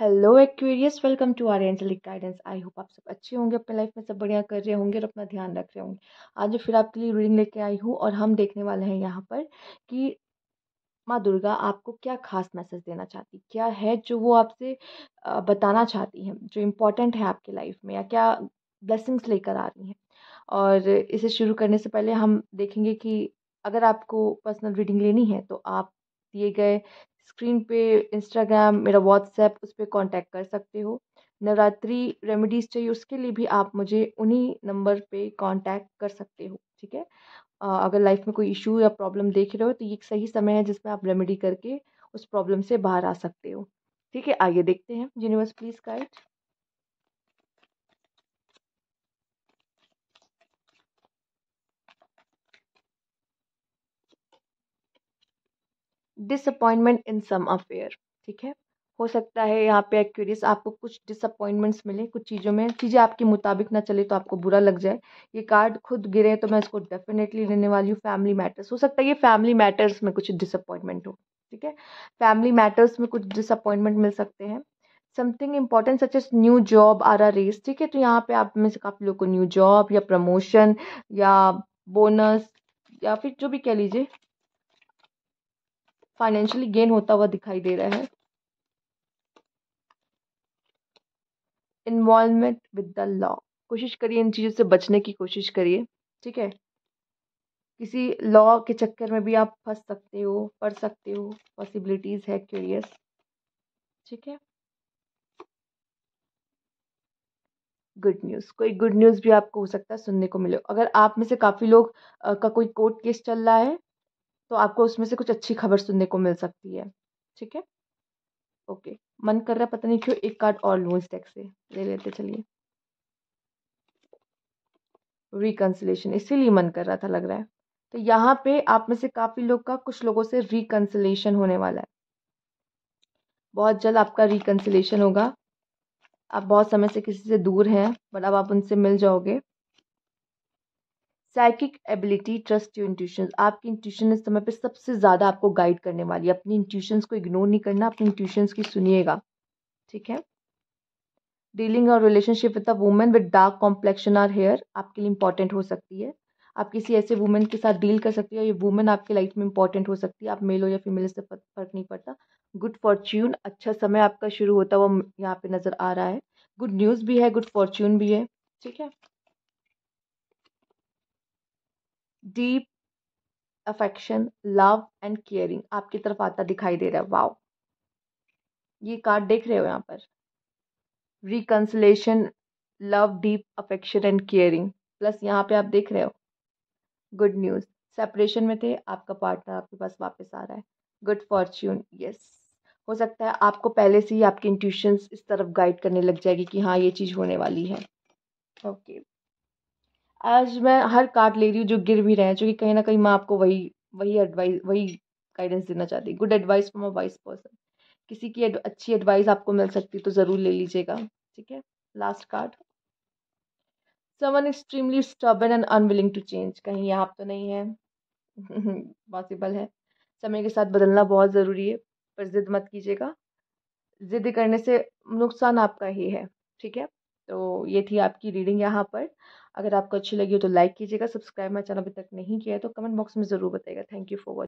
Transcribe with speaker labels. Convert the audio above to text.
Speaker 1: Hello Aquarius welcome to our angelic guidance I hope आप सब अच्छे होंगे अपने लाइफ में सब बढ़िया कर रहे होंगे और अपना ध्यान रख रहे होंगे आज फिर आपके लिए रीडिंग लेके आई हूँ और हम देखने वाले हैं यहाँ पर कि माँ दुर्गा आपको क्या खास मैसेज देना चाहती क्या है जो वो आपसे बताना चाहती हैं जो इम्पोर्टेंट है आपके लाइफ में या क्या ब्लेसिंग्स लेकर आ रही हैं और इसे शुरू करने से पहले हम देखेंगे कि अगर आपको पर्सनल रीडिंग लेनी है तो आप दिए गए स्क्रीन पे इंस्टाग्राम मेरा व्हाट्सएप उस पर कॉन्टैक्ट कर सकते हो नवरात्रि रेमेडीज़ चाहिए उसके लिए भी आप मुझे उन्हीं नंबर पे कांटेक्ट कर सकते हो ठीक है अगर लाइफ में कोई इशू या प्रॉब्लम देख रहे हो तो ये एक सही समय है जिसमें आप रेमेडी करके उस प्रॉब्लम से बाहर आ सकते हो ठीक है आइए देखते हैं universe please guide disappointment in some affair ठीक है हो सकता है यहाँ पे एक्यूरियस आपको कुछ डिसअपॉइंटमेंट्स मिले कुछ चीज़ों में चीज़ें आपके मुताबिक ना चले तो आपको बुरा लग जाए ये कार्ड खुद गिरे तो मैं इसको डेफिनेटली लेने वाली हूँ फैमिली मैटर्स हो सकता है ये फैमिली मैटर्स में कुछ डिसअपॉइंटमेंट हो ठीक है फैमिली मैटर्स में कुछ डिसअपॉइंटमेंट मिल सकते हैं something important such as new job or a raise ठीक है तो यहाँ पे आप में से काफ़ी लोग को न्यू जॉब या प्रमोशन या बोनस या फिर जो भी कह लीजिए फाइनेंशियली गेन होता हुआ दिखाई दे रहा है इन्वॉल्वमेंट विद द लॉ कोशिश करिए इन चीज़ों से बचने की कोशिश करिए ठीक है किसी लॉ के चक्कर में भी आप फंस सकते हो पढ़ सकते हो पॉसिबिलिटीज़ है क्यूरियस ठीक है गुड न्यूज़ कोई गुड न्यूज़ भी आपको हो सकता है सुनने को मिले अगर आप में से काफ़ी लोग आ, का कोई कोर्ट केस चल रहा है तो आपको उसमें से कुछ अच्छी खबर सुनने को मिल सकती है ठीक है ओके मन कर रहा है पता नहीं क्यों एक कार्ड और लूँ इस डेक से ले लेते चलिए रिकन्सिलेशन इसीलिए मन कर रहा था लग रहा है तो यहाँ पे आप में से काफ़ी लोग का कुछ लोगों से रिकन्सिलेशन होने वाला है बहुत जल्द आपका रिकन्सिलेशन होगा आप बहुत समय से किसी से दूर हैं बट अब आप उनसे मिल जाओगे psychic ability trust your intuition आपकी इंट्यूशन इस समय पे सबसे ज़्यादा आपको गाइड करने वाली है अपनी इंट्यूशंस को इग्नोर नहीं करना अपनी इंट्यूशंस की सुनिएगा ठीक है डीलिंग और relationship with a women with dark complexion or hair आपके लिए इंपॉर्टेंट हो सकती है आप किसी ऐसे वुमेन के साथ डील कर सकती हो ये वुमेन आपके लाइफ में इंपॉर्टेंट हो सकती है आप मेल हो या फीमेल से फर्क नहीं पड़ता गुड फॉर्च्यून अच्छा समय आपका शुरू होता हुआ यहाँ पे नज़र आ रहा है गुड न्यूज़ भी है गुड फॉर्च्यून भी है ठीक है deep affection love and caring आपकी तरफ आता दिखाई दे रहा है वाओ ये कार्ड देख रहे हो यहाँ पर reconciliation love deep affection and caring plus यहाँ पे आप देख रहे हो गुड न्यूज़ सेपरेशन में थे आपका पार्टनर आपके पास वापस आ रहा है गुड फॉर्च्यून यस हो सकता है आपको पहले से ही आपके इंट्यूशंस इस तरफ गाइड करने लग जाएगी कि हाँ ये चीज़ होने वाली है ओके okay. आज मैं हर कार्ड ले रही हूँ जो गिर भी रहे हैं क्योंकि कहीं ना कहीं मैं आपको वही वही एडवाइस वही गाइडेंस देना चाहती हूँ good advice for my wise person किसी की अच्छी एडवाइस आपको मिल सकती तो ज़रूर ले लीजिएगा ठीक है last card someone extremely stubborn and unwilling to change कहीं आप तो नहीं है पॉसिबल है समय के साथ बदलना बहुत ज़रूरी है पर ज़िद मत कीजिएगा ज़िद करने से नुकसान आपका ही है ठीक है तो ये थी आपकी रीडिंग यहाँ पर अगर आपको अच्छी लगी हो तो लाइक कीजिएगा सब्सक्राइब मेरा चैनल अभी तक नहीं किया है तो कमेंट बॉक्स में ज़रूर बताएगा थैंक यू फॉर वॉचिंग